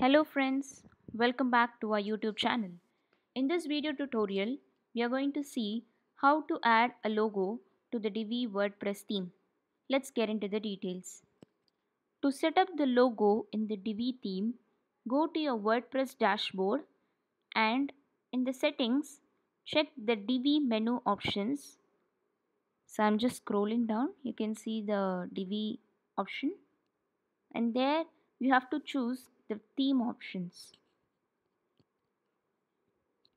Hello friends, welcome back to our YouTube channel. In this video tutorial, we are going to see how to add a logo to the Divi WordPress theme. Let's get into the details. To set up the logo in the Divi theme, go to your WordPress dashboard and in the settings, check the Divi menu options. So I'm just scrolling down, you can see the Divi option and there you have to choose theme options.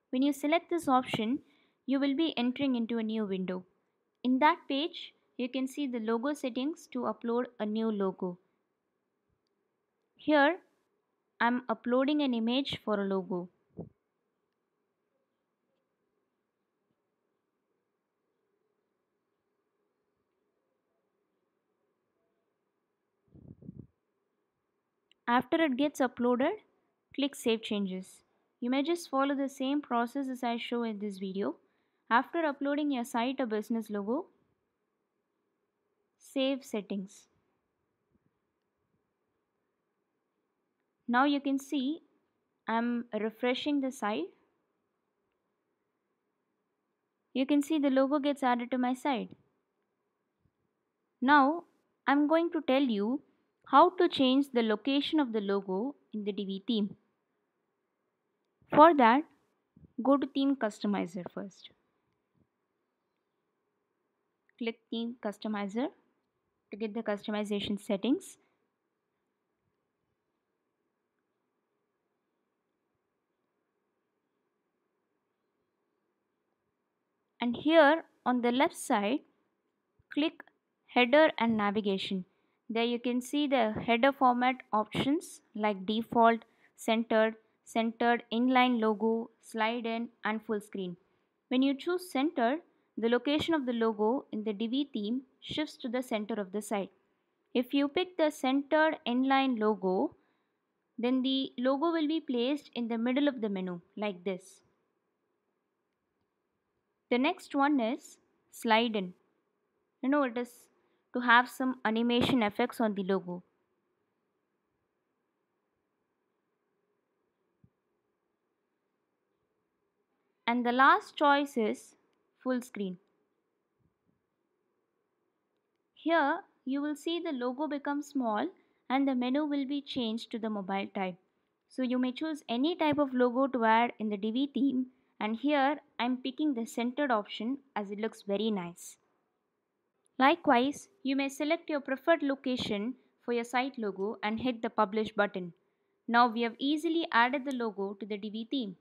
When you select this option, you will be entering into a new window. In that page, you can see the logo settings to upload a new logo. Here, I'm uploading an image for a logo. After it gets uploaded, click Save Changes. You may just follow the same process as I show in this video. After uploading your site or business logo, save settings. Now you can see I'm refreshing the site. You can see the logo gets added to my site. Now I'm going to tell you how to change the location of the logo in the DV theme. For that, go to theme customizer first. Click theme customizer to get the customization settings. And here on the left side, click header and navigation there you can see the header format options like default, centered, centered inline logo, slide in and full screen. When you choose center, the location of the logo in the DV theme shifts to the center of the site. If you pick the centered inline logo, then the logo will be placed in the middle of the menu like this. The next one is slide in. You know it is to have some animation effects on the logo. And the last choice is full screen. Here you will see the logo become small and the menu will be changed to the mobile type. So you may choose any type of logo to add in the DV theme and here I'm picking the centered option as it looks very nice. Likewise, you may select your preferred location for your site logo and hit the publish button. Now we have easily added the logo to the DV theme.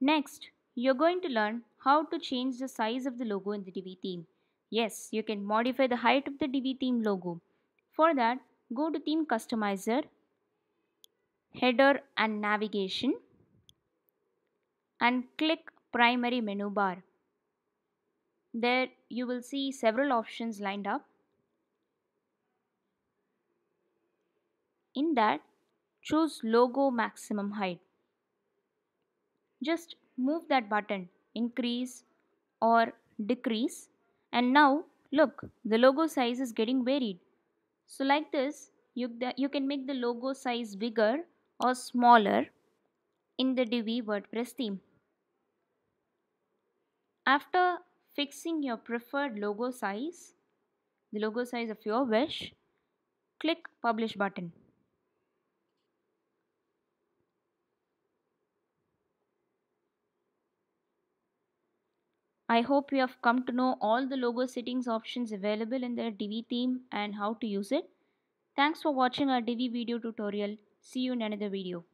Next, you're going to learn how to change the size of the logo in the DV theme. Yes, you can modify the height of the DV theme logo. For that, go to Theme Customizer, Header and Navigation and click Primary Menu Bar there you will see several options lined up. In that, choose logo maximum height. Just move that button increase or decrease and now look the logo size is getting varied. So like this you, you can make the logo size bigger or smaller in the Divi WordPress theme. After fixing your preferred logo size, the logo size of your wish, click publish button. I hope you have come to know all the logo settings options available in the Divi theme and how to use it. Thanks for watching our Divi video tutorial. See you in another video.